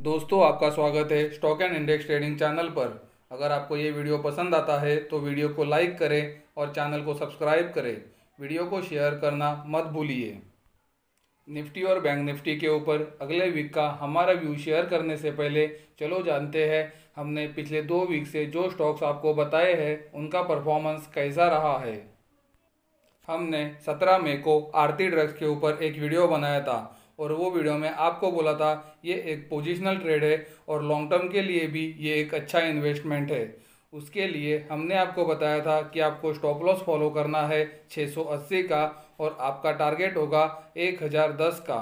दोस्तों आपका स्वागत है stock and index trading channel पर अगर आपको ये वीडियो पसंद आता है तो वीडियो को लाइक करें और चैनल को सब्सक्राइब करें वीडियो को शेयर करना मत भूलिए निफ्टी और बैंक निफ्टी के ऊपर अगले वीक का हमारा व्यू शेयर करने से पहले चलो जानते हैं हमने पिछले दो वीक से जो स्टॉक्स आपको बताए हैं उनका परफॉर्मेंस कैसा रहा है हमने सत्रह मई को आरती ड्रग्स के ऊपर एक वीडियो बनाया था और वो वीडियो में आपको बोला था ये एक पोजिशनल ट्रेड है और लॉन्ग टर्म के लिए भी ये एक अच्छा इन्वेस्टमेंट है उसके लिए हमने आपको बताया था कि आपको स्टॉप लॉस फॉलो करना है 680 का और आपका टारगेट होगा 1010 का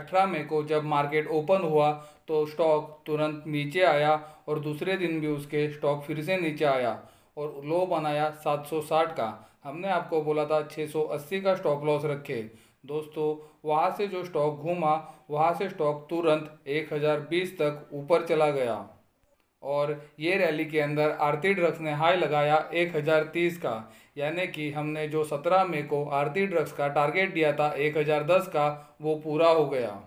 18 मई को जब मार्केट ओपन हुआ तो स्टॉक तुरंत नीचे आया और दूसरे दिन भी उसके स्टॉक फिर से नीचे आया और लो बनाया 760 का हमने आपको बोला था 680 का स्टॉप लॉस रखे दोस्तों वहाँ से जो स्टॉक घूमा वहाँ से स्टॉक तुरंत 1020 तक ऊपर चला गया और ये रैली के अंदर आरती ड्रग्स ने हाई लगाया 1030 का यानी कि हमने जो 17 मई को आरती ड्रग्स का टारगेट दिया था 1010 का वो पूरा हो गया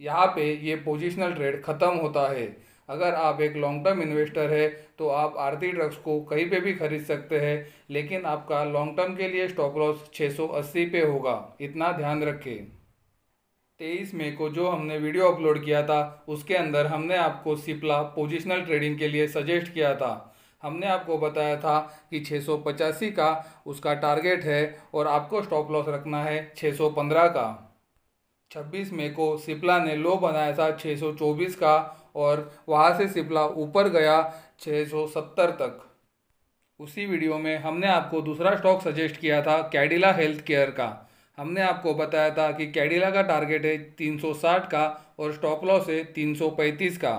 यहाँ पे ये पोजिशनल ट्रेड ख़त्म होता है अगर आप एक लॉन्ग टर्म इन्वेस्टर है तो आप आरती ड्रग्स को कहीं पे भी खरीद सकते हैं लेकिन आपका लॉन्ग टर्म के लिए स्टॉप लॉस छः पे होगा इतना ध्यान रखें तेईस मई को जो हमने वीडियो अपलोड किया था उसके अंदर हमने आपको सिप्ला पोजिशनल ट्रेडिंग के लिए सजेस्ट किया था हमने आपको बताया था कि छः का उसका टारगेट है और आपको स्टॉप लॉस रखना है 615 का 26 मई को सिप्ला ने लो बनाया था 624 का और वहाँ से सिपला ऊपर गया 670 तक उसी वीडियो में हमने आपको दूसरा स्टॉक सजेस्ट किया था कैडिला हेल्थ केयर का हमने आपको बताया था कि कैडिला का टारगेट है 360 का और स्टॉप लॉस है 335 का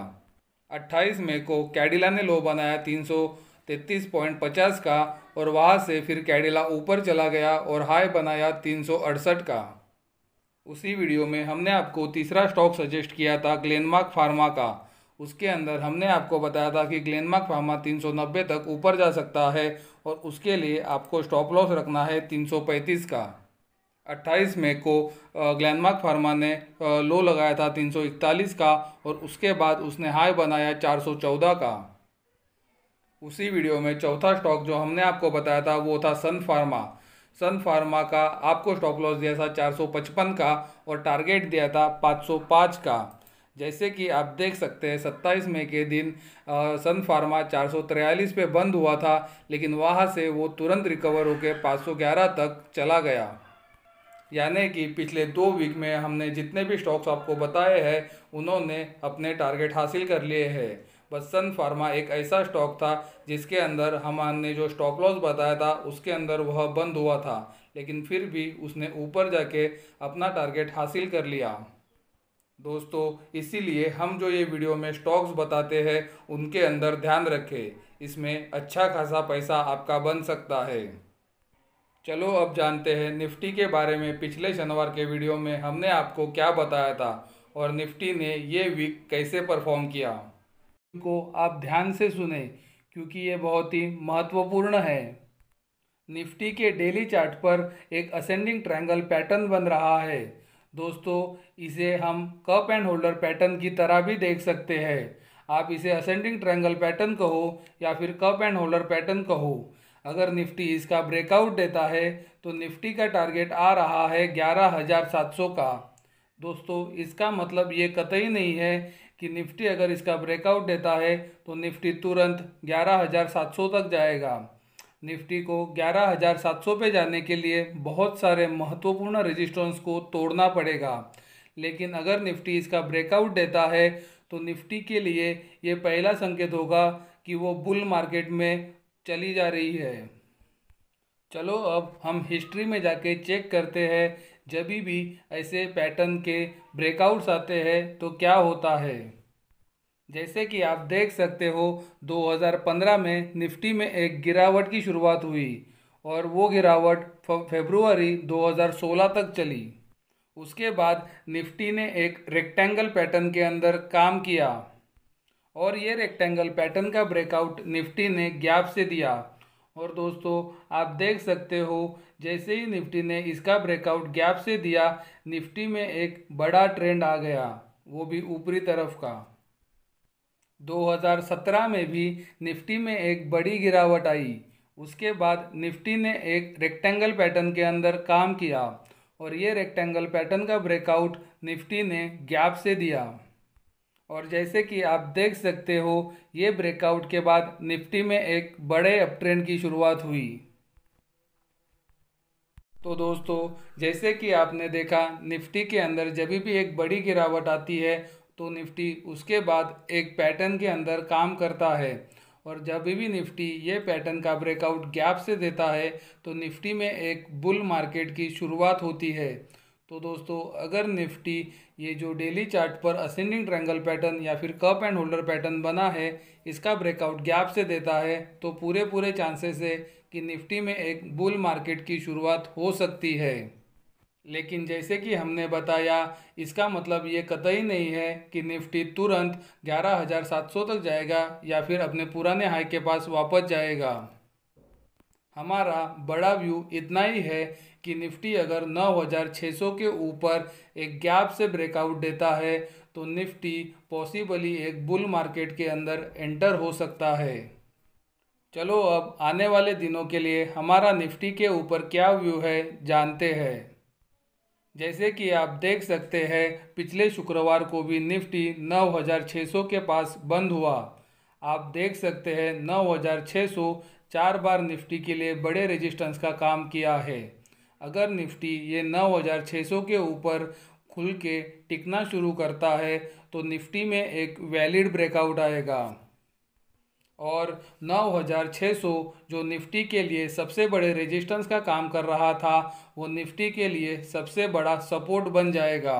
28 मई को कैडिला ने लो बनाया पचास का और वहाँ से फिर कैडिला ऊपर चला गया और हाई बनाया अड़सठ का उसी वीडियो में हमने आपको तीसरा स्टॉक सजेस्ट किया था ग्लेनमार्क फार्मा का उसके अंदर हमने आपको बताया था कि ग्लेनमार्क फार्मा 390 तक ऊपर जा सकता है और उसके लिए आपको स्टॉप लॉस रखना है 335 का 28 मई को ग्लैनमार्क फार्मा ने लो लगाया था 341 का और उसके बाद उसने हाई बनाया 414 का उसी वीडियो में चौथा स्टॉक जो हमने आपको बताया था वो था सन फार्मा सन फार्मा का आपको स्टॉप लॉस दिया था 455 का और टारगेट दिया था 505 का जैसे कि आप देख सकते हैं सत्ताईस मई के दिन सन फार्मा चार सौ तिरालीस पे बंद हुआ था लेकिन वहाँ से वो तुरंत रिकवर होकर पाँच सौ ग्यारह तक चला गया यानी कि पिछले दो वीक में हमने जितने भी स्टॉक्स आपको बताए हैं उन्होंने अपने टारगेट हासिल कर लिए हैं बस सन फार्मा एक ऐसा स्टॉक था जिसके अंदर हमने जो स्टॉप लॉस बताया था उसके अंदर वह बंद हुआ था लेकिन फिर भी उसने ऊपर जाके अपना टारगेट हासिल कर लिया दोस्तों इसीलिए हम जो ये वीडियो में स्टॉक्स बताते हैं उनके अंदर ध्यान रखें इसमें अच्छा खासा पैसा आपका बन सकता है चलो अब जानते हैं निफ्टी के बारे में पिछले शनिवार के वीडियो में हमने आपको क्या बताया था और निफ्टी ने ये वीक कैसे परफॉर्म किया को आप ध्यान से सुने क्योंकि ये बहुत ही महत्वपूर्ण है निफ्टी के डेली चार्ट पर एक असेंडिंग ट्रायंगल पैटर्न बन रहा है दोस्तों इसे हम कप एंड होल्डर पैटर्न की तरह भी देख सकते हैं आप इसे असेंडिंग ट्रायंगल पैटर्न कहो या फिर कप एंड होल्डर पैटर्न कहो अगर निफ्टी इसका ब्रेकआउट देता है तो निफ्टी का टारगेट आ रहा है ग्यारह हज़ार सात सौ का दोस्तों इसका मतलब ये कतई नहीं है कि निफ्टी अगर इसका ब्रेकआउट देता है तो निफ्टी तुरंत ग्यारह हज़ार सात सौ तक जाएगा निफ्टी को 11,700 पे जाने के लिए बहुत सारे महत्वपूर्ण रेजिस्टेंस को तोड़ना पड़ेगा लेकिन अगर निफ्टी इसका ब्रेकआउट देता है तो निफ्टी के लिए ये पहला संकेत होगा कि वो बुल मार्केट में चली जा रही है चलो अब हम हिस्ट्री में जाके चेक करते हैं जब भी ऐसे पैटर्न के ब्रेकआउट्स आते हैं तो क्या होता है जैसे कि आप देख सकते हो 2015 में निफ्टी में एक गिरावट की शुरुआत हुई और वो गिरावट फेब्रुवरी 2016 तक चली उसके बाद निफ्टी ने एक रेक्टेंगल पैटर्न के अंदर काम किया और ये रेक्टेंगल पैटर्न का ब्रेकआउट निफ्टी ने गैप से दिया और दोस्तों आप देख सकते हो जैसे ही निफ्टी ने इसका ब्रेकआउट गैप से दिया निफ्टी में एक बड़ा ट्रेंड आ गया वो भी ऊपरी तरफ का 2017 में भी निफ्टी में एक बड़ी गिरावट आई उसके बाद निफ्टी ने एक रेक्टेंगल पैटर्न के अंदर काम किया और ये रेक्टेंगल पैटर्न का ब्रेकआउट निफ्टी ने गैप से दिया और जैसे कि आप देख सकते हो ये ब्रेकआउट के बाद निफ्टी में एक बड़े अपट्रेंड की शुरुआत हुई तो दोस्तों जैसे कि आपने देखा निफ्टी के अंदर जब भी एक बड़ी गिरावट आती है तो निफ्टी उसके बाद एक पैटर्न के अंदर काम करता है और जब भी निफ्टी ये पैटर्न का ब्रेकआउट गैप से देता है तो निफ्टी में एक बुल मार्केट की शुरुआत होती है तो दोस्तों अगर निफ्टी ये जो डेली चार्ट पर असेंडिंग ट्रैंगल पैटर्न या फिर कप एंड होल्डर पैटर्न बना है इसका ब्रेकआउट गैप से देता है तो पूरे पूरे चांसेस है कि निफ्टी में एक बुल मार्केट की शुरुआत हो सकती है लेकिन जैसे कि हमने बताया इसका मतलब ये कतई नहीं है कि निफ्टी तुरंत 11,700 तक जाएगा या फिर अपने पुराने हाई के पास वापस जाएगा हमारा बड़ा व्यू इतना ही है कि निफ्टी अगर 9,600 के ऊपर एक गैप से ब्रेकआउट देता है तो निफ्टी पॉसिबली एक बुल मार्केट के अंदर एंटर हो सकता है चलो अब आने वाले दिनों के लिए हमारा निफ्टी के ऊपर क्या व्यू है जानते हैं जैसे कि आप देख सकते हैं पिछले शुक्रवार को भी निफ्टी 9600 के पास बंद हुआ आप देख सकते हैं 9600 चार बार निफ्टी के लिए बड़े रेजिस्टेंस का काम किया है अगर निफ्टी ये 9600 के ऊपर खुल के टिकना शुरू करता है तो निफ्टी में एक वैलिड ब्रेकआउट आएगा और 9600 जो निफ्टी के लिए सबसे बड़े रेजिस्टेंस का काम कर रहा था वो निफ्टी के लिए सबसे बड़ा सपोर्ट बन जाएगा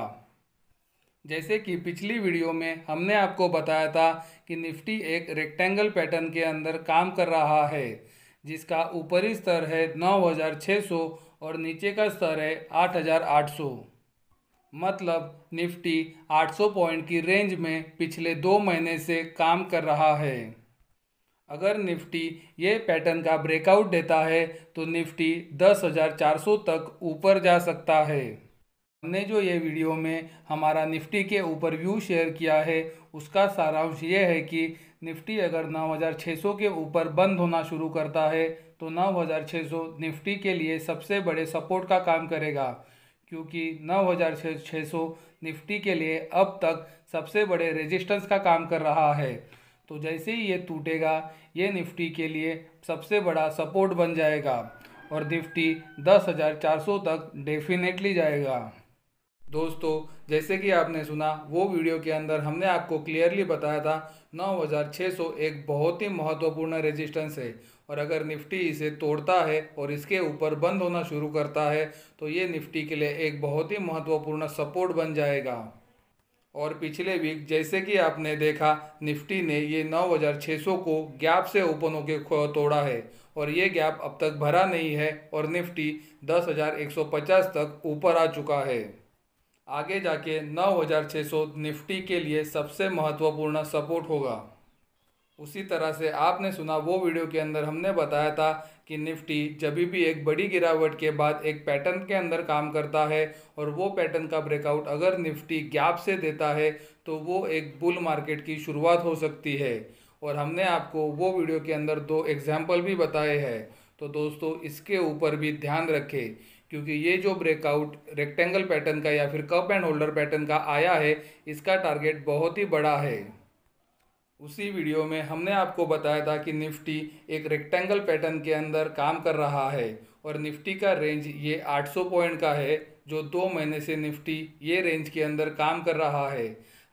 जैसे कि पिछली वीडियो में हमने आपको बताया था कि निफ्टी एक रेक्टेंगल पैटर्न के अंदर काम कर रहा है जिसका ऊपरी स्तर है 9600 और नीचे का स्तर है 8800 मतलब निफ्टी 800 पॉइंट की रेंज में पिछले दो महीने से काम कर रहा है अगर निफ्टी ये पैटर्न का ब्रेकआउट देता है तो निफ्टी 10,400 तक ऊपर जा सकता है हमने जो ये वीडियो में हमारा निफ्टी के ऊपर व्यू शेयर किया है उसका सारांश ये है कि निफ्टी अगर 9,600 के ऊपर बंद होना शुरू करता है तो 9,600 निफ्टी के लिए सबसे बड़े सपोर्ट का काम करेगा क्योंकि 9,600 निफ्टी के लिए अब तक सबसे बड़े रेजिस्टेंस का काम कर रहा है तो जैसे ही ये टूटेगा ये निफ्टी के लिए सबसे बड़ा सपोर्ट बन जाएगा और निफ्टी 10,400 तक डेफिनेटली जाएगा दोस्तों जैसे कि आपने सुना वो वीडियो के अंदर हमने आपको क्लियरली बताया था 9,600 एक बहुत ही महत्वपूर्ण रेजिस्टेंस है और अगर निफ्टी इसे तोड़ता है और इसके ऊपर बंद होना शुरू करता है तो ये निफ्टी के लिए एक बहुत ही महत्वपूर्ण सपोर्ट बन जाएगा और पिछले वीक जैसे कि आपने देखा निफ्टी ने ये 9,600 को गैप से ओपन होकर तोड़ा है और ये गैप अब तक भरा नहीं है और निफ्टी 10,150 तक ऊपर आ चुका है आगे जाके 9,600 निफ्टी के लिए सबसे महत्वपूर्ण सपोर्ट होगा उसी तरह से आपने सुना वो वीडियो के अंदर हमने बताया था कि निफ्टी जब भी एक बड़ी गिरावट के बाद एक पैटर्न के अंदर काम करता है और वो पैटर्न का ब्रेकआउट अगर निफ्टी गैप से देता है तो वो एक बुल मार्केट की शुरुआत हो सकती है और हमने आपको वो वीडियो के अंदर दो एग्जाम्पल भी बताए हैं तो दोस्तों इसके ऊपर भी ध्यान रखें क्योंकि ये जो ब्रेकआउट रेक्टेंगल पैटर्न का या फिर कप एंड होल्डर पैटर्न का आया है इसका टारगेट बहुत ही बड़ा है उसी वीडियो में हमने आपको बताया था कि निफ्टी एक रेक्टेंगल पैटर्न के अंदर काम कर रहा है और निफ्टी का रेंज ये 800 पॉइंट का है जो दो महीने से निफ्टी ये रेंज के अंदर काम कर रहा है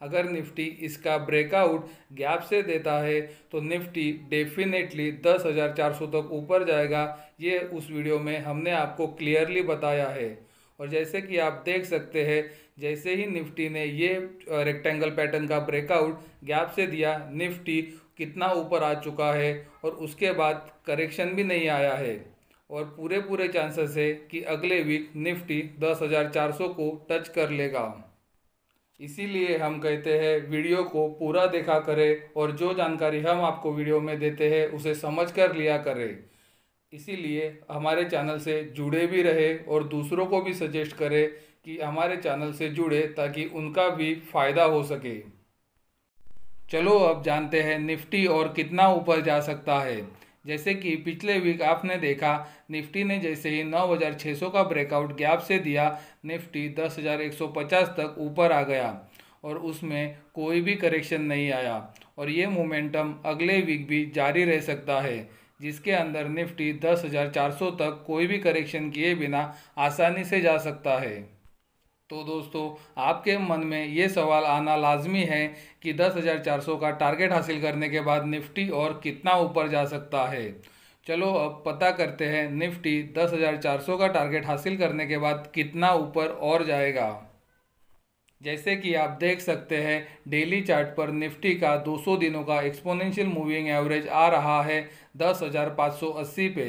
अगर निफ्टी इसका ब्रेकआउट गैप से देता है तो निफ्टी डेफिनेटली 10,400 तक ऊपर जाएगा ये उस वीडियो में हमने आपको क्लियरली बताया है और जैसे कि आप देख सकते हैं जैसे ही निफ्टी ने ये रेक्टेंगल पैटर्न का ब्रेकआउट गैप से दिया निफ्टी कितना ऊपर आ चुका है और उसके बाद करेक्शन भी नहीं आया है और पूरे पूरे चांसेस है कि अगले वीक निफ्टी दस हज़ार चार सौ को टच कर लेगा इसीलिए हम कहते हैं वीडियो को पूरा देखा करें और जो जानकारी हम आपको वीडियो में देते हैं उसे समझ कर लिया करें इसीलिए हमारे चैनल से जुड़े भी रहे और दूसरों को भी सजेस्ट करे कि हमारे चैनल से जुड़े ताकि उनका भी फ़ायदा हो सके चलो अब जानते हैं निफ्टी और कितना ऊपर जा सकता है जैसे कि पिछले वीक आपने देखा निफ्टी ने जैसे ही 9,600 का ब्रेकआउट गैप से दिया निफ्टी 10,150 तक ऊपर आ गया और उसमें कोई भी करेक्शन नहीं आया और ये मोमेंटम अगले वीक भी जारी रह सकता है जिसके अंदर निफ्टी 10,400 तक कोई भी करेक्शन किए बिना आसानी से जा सकता है तो दोस्तों आपके मन में ये सवाल आना लाजमी है कि 10,400 का टारगेट हासिल करने के बाद निफ्टी और कितना ऊपर जा सकता है चलो अब पता करते हैं निफ्टी 10,400 का टारगेट हासिल करने के बाद कितना ऊपर और जाएगा जैसे कि आप देख सकते हैं डेली चार्ट पर निफ्टी का 200 दिनों का एक्सपोनेंशियल मूविंग एवरेज आ रहा है 10,580 पे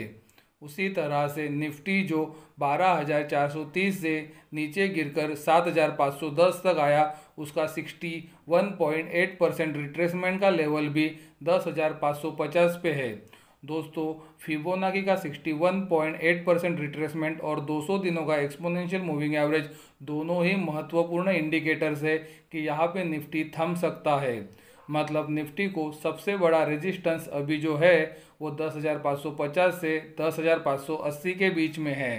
उसी तरह से निफ्टी जो 12,430 से नीचे गिरकर 7,510 तक आया उसका 61.8 परसेंट रिट्रेसमेंट का लेवल भी 10,550 पे है दोस्तों फिबोनाकी का 61.8 परसेंट रिट्रेसमेंट और 200 दिनों का एक्सपोनेंशियल मूविंग एवरेज दोनों ही महत्वपूर्ण इंडिकेटर्स है कि यहाँ पे निफ्टी थम सकता है मतलब निफ्टी को सबसे बड़ा रेजिस्टेंस अभी जो है वो 10,550 से 10,580 के बीच में है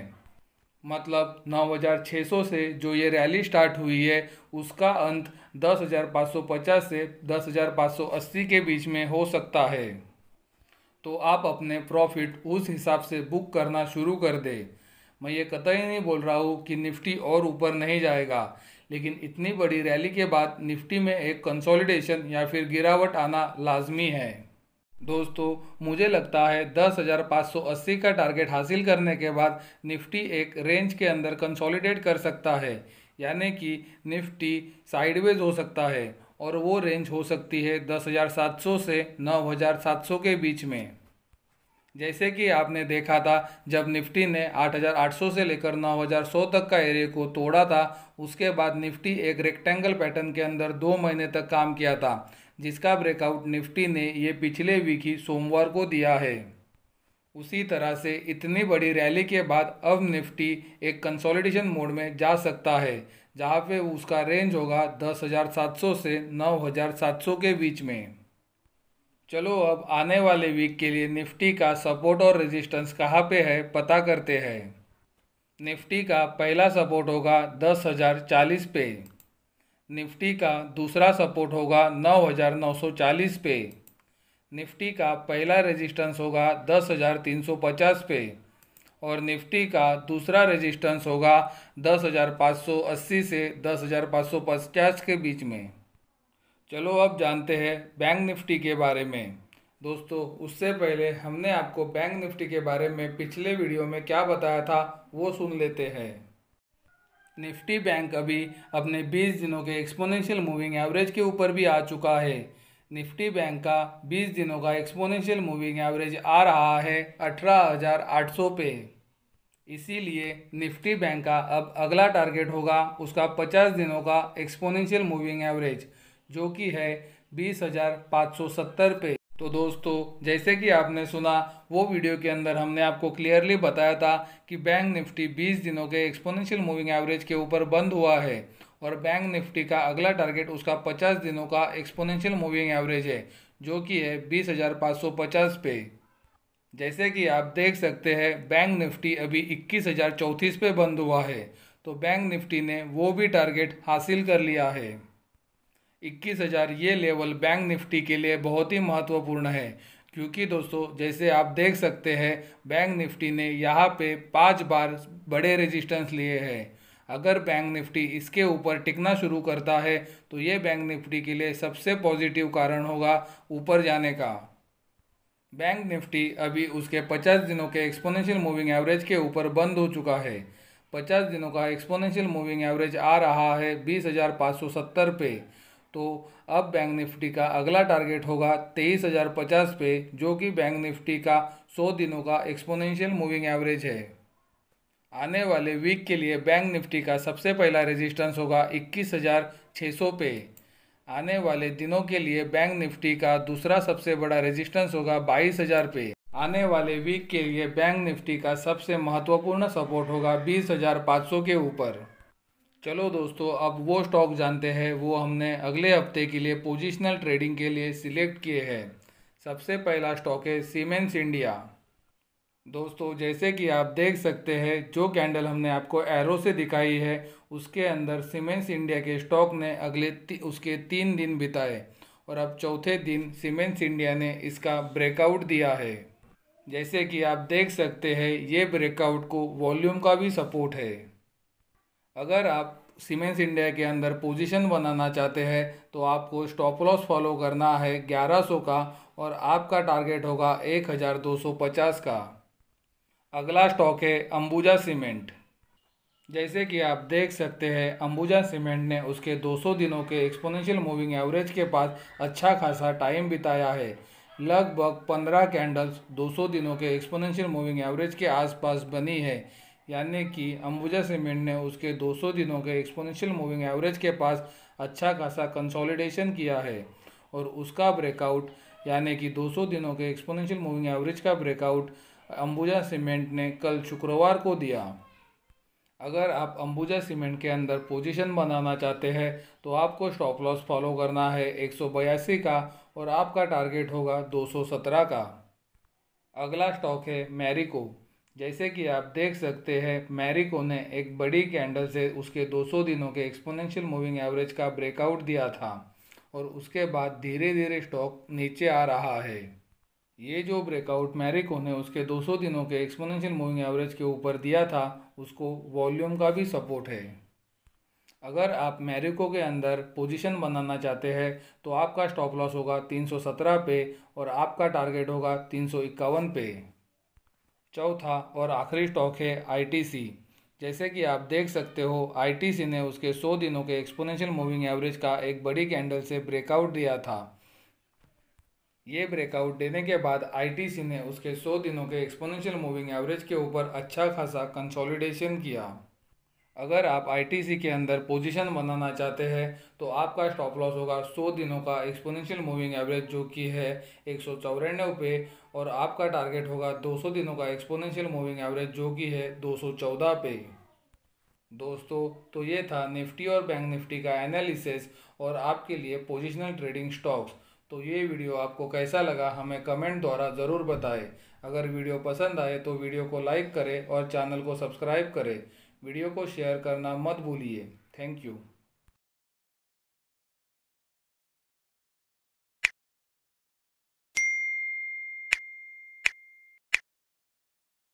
मतलब 9,600 से जो ये रैली स्टार्ट हुई है उसका अंत 10,550 से 10,580 के बीच में हो सकता है तो आप अपने प्रॉफिट उस हिसाब से बुक करना शुरू कर दें मैं ये कतई नहीं बोल रहा हूँ कि निफ्टी और ऊपर नहीं जाएगा लेकिन इतनी बड़ी रैली के बाद निफ्टी में एक कंसोलिडेशन या फिर गिरावट आना लाजमी है दोस्तों मुझे लगता है 10,580 का टारगेट हासिल करने के बाद निफ्टी एक रेंज के अंदर कंसोलिडेट कर सकता है यानी कि निफ्टी साइडवेज हो सकता है और वो रेंज हो सकती है दस हज़ार सात सौ से नौ हज़ार सात सौ के बीच में जैसे कि आपने देखा था जब निफ्टी ने 8,800 से लेकर 9,100 तक का एरिया को तोड़ा था उसके बाद निफ्टी एक रेक्टेंगल पैटर्न के अंदर दो महीने तक काम किया था जिसका ब्रेकआउट निफ्टी ने ये पिछले वीक ही सोमवार को दिया है उसी तरह से इतनी बड़ी रैली के बाद अब निफ्टी एक कंसोलिडेशन मोड में जा सकता है जहाँ पे उसका रेंज होगा दस हज़ार सात सौ से नौ हज़ार सात सौ के बीच में चलो अब आने वाले वीक के लिए निफ्टी का सपोर्ट और रेजिस्टेंस कहाँ पे है पता करते हैं निफ्टी का पहला सपोर्ट होगा दस हज़ार चालीस पे निफ्टी का दूसरा सपोर्ट होगा नौ हज़ार नौ सौ चालीस पे निफ्टी का पहला रेजिस्टेंस होगा दस हज़ार तीन सौ पचास पे और निफ्टी का दूसरा रेजिस्टेंस होगा 10,580 से 10,550 के बीच में चलो अब जानते हैं बैंक निफ्टी के बारे में दोस्तों उससे पहले हमने आपको बैंक निफ्टी के बारे में पिछले वीडियो में क्या बताया था वो सुन लेते हैं निफ्टी बैंक अभी अपने 20 दिनों के एक्सपोनेंशियल मूविंग एवरेज के ऊपर भी आ चुका है निफ्टी बैंक का 20 दिनों का एक्सपोनेंशियल मूविंग एवरेज आ रहा है 18,800 पे इसीलिए निफ्टी बैंक का अब अगला टारगेट होगा उसका 50 दिनों का एक्सपोनेंशियल मूविंग एवरेज जो कि है 20,570 पे तो दोस्तों जैसे कि आपने सुना वो वीडियो के अंदर हमने आपको क्लियरली बताया था कि बैंक निफ्टी 20 दिनों के एक्सपोनेंशियल मूविंग एवरेज के ऊपर बंद हुआ है और बैंक निफ्टी का अगला टारगेट उसका 50 दिनों का एक्सपोनेंशियल मूविंग एवरेज है जो कि है 20,550 पे जैसे कि आप देख सकते हैं बैंक निफ्टी अभी इक्कीस पे बंद हुआ है तो बैंक निफ्टी ने वो भी टारगेट हासिल कर लिया है इक्कीस हज़ार ये लेवल बैंक निफ्टी के लिए बहुत ही महत्वपूर्ण है क्योंकि दोस्तों जैसे आप देख सकते हैं बैंक निफ्टी ने यहाँ पे पांच बार बड़े रेजिस्टेंस लिए हैं अगर बैंक निफ्टी इसके ऊपर टिकना शुरू करता है तो ये बैंक निफ्टी के लिए सबसे पॉजिटिव कारण होगा ऊपर जाने का बैंक निफ्टी अभी उसके 50 दिनों के एक्सपोनेंशियल मूविंग एवरेज के ऊपर बंद हो चुका है 50 दिनों का एक्सपोनेंशियल मूविंग एवरेज आ रहा है बीस पे तो अब बैंक निफ्टी का अगला टारगेट होगा तेईस पे जो कि बैंक निफ्टी का 100 दिनों का एक्सपोनेंशियल मूविंग एवरेज है आने वाले वीक के लिए बैंक निफ्टी का सबसे पहला रेजिस्टेंस होगा इक्कीस हज़ार छः सौ पे आने वाले दिनों के लिए बैंक निफ्टी का दूसरा सबसे बड़ा रेजिस्टेंस होगा बाईस हज़ार पे आने वाले वीक के लिए बैंक निफ्टी का सबसे महत्वपूर्ण सपोर्ट होगा बीस हज़ार पाँच सौ के ऊपर चलो दोस्तों अब वो स्टॉक जानते हैं वो हमने अगले हफ्ते के लिए पोजिशनल ट्रेडिंग के लिए सिलेक्ट किए हैं सबसे पहला स्टॉक है सीमेंस इंडिया दोस्तों जैसे कि आप देख सकते हैं जो कैंडल हमने आपको एरो से दिखाई है उसके अंदर सीमेंस इंडिया के स्टॉक ने अगले ती, उसके तीन दिन बिताए और अब चौथे दिन सीमेंस इंडिया ने इसका ब्रेकआउट दिया है जैसे कि आप देख सकते हैं ये ब्रेकआउट को वॉल्यूम का भी सपोर्ट है अगर आप सीमेंस इंडिया के अंदर पोजीशन बनाना चाहते हैं तो आपको स्टॉप लॉस फॉलो करना है 1100 का और आपका टारगेट होगा 1250 का अगला स्टॉक है अंबुजा सीमेंट जैसे कि आप देख सकते हैं अंबुजा सीमेंट ने उसके 200 दिनों के एक्सपोनेंशियल मूविंग एवरेज के पास अच्छा खासा टाइम बिताया है लगभग 15 कैंडल्स 200 दिनों के एक्सपोनेंशियल मूविंग एवरेज के आसपास बनी है यानी कि अंबुजा सीमेंट ने उसके 200 दिनों के एक्सपोनेंशियल मूविंग एवरेज के पास अच्छा खासा कंसोलिडेशन किया है और उसका ब्रेकआउट यानी कि 200 दिनों के एक्सपोनेंशियल मूविंग एवरेज का ब्रेकआउट अंबुजा सीमेंट ने कल शुक्रवार को दिया अगर आप अंबुजा सीमेंट के अंदर पोजीशन बनाना चाहते हैं तो आपको स्टॉप लॉस फॉलो करना है एक का और आपका टारगेट होगा 217 का अगला स्टॉक है मैरिको जैसे कि आप देख सकते हैं मैरिको ने एक बड़ी कैंडल से उसके 200 दिनों के एक्सपोनेंशियल मूविंग एवरेज का ब्रेकआउट दिया था और उसके बाद धीरे धीरे स्टॉक नीचे आ रहा है ये जो ब्रेकआउट मैरिकोन ने उसके 200 दिनों के एक्सपोनेंशियल मूविंग एवरेज के ऊपर दिया था उसको वॉल्यूम का भी सपोर्ट है अगर आप मैरिको के अंदर पोजीशन बनाना चाहते हैं तो आपका स्टॉप लॉस होगा 317 पे और आपका टारगेट होगा तीन पे चौथा और आखिरी स्टॉक है आईटीसी जैसे कि आप देख सकते हो आईटीसी ने उसके 100 दिनों के एक्सपोनेंशियल मूविंग एवरेज का एक बड़ी कैंडल से ब्रेकआउट दिया था ये ब्रेकआउट देने के बाद आईटीसी ने उसके 100 दिनों के एक्सपोनेंशियल मूविंग एवरेज के ऊपर अच्छा खासा कंसोलिडेशन किया अगर आप आईटीसी के अंदर पोजीशन बनाना चाहते हैं तो आपका स्टॉप लॉस होगा 100 दिनों का एक्सपोनेंशियल मूविंग एवरेज जो कि है एक सौ पे और आपका टारगेट होगा 200 दिनों का एक्सपोनेंशियल मूविंग एवरेज जो कि है 214 पे दोस्तों तो ये था निफ्टी और बैंक निफ्टी का एनालिसिस और आपके लिए पोजिशनल ट्रेडिंग स्टॉक्स तो ये वीडियो आपको कैसा लगा हमें कमेंट द्वारा ज़रूर बताएं अगर वीडियो पसंद आए तो वीडियो को लाइक करें और चैनल को सब्सक्राइब करें वीडियो को शेयर करना मत भूलिए थैंक यू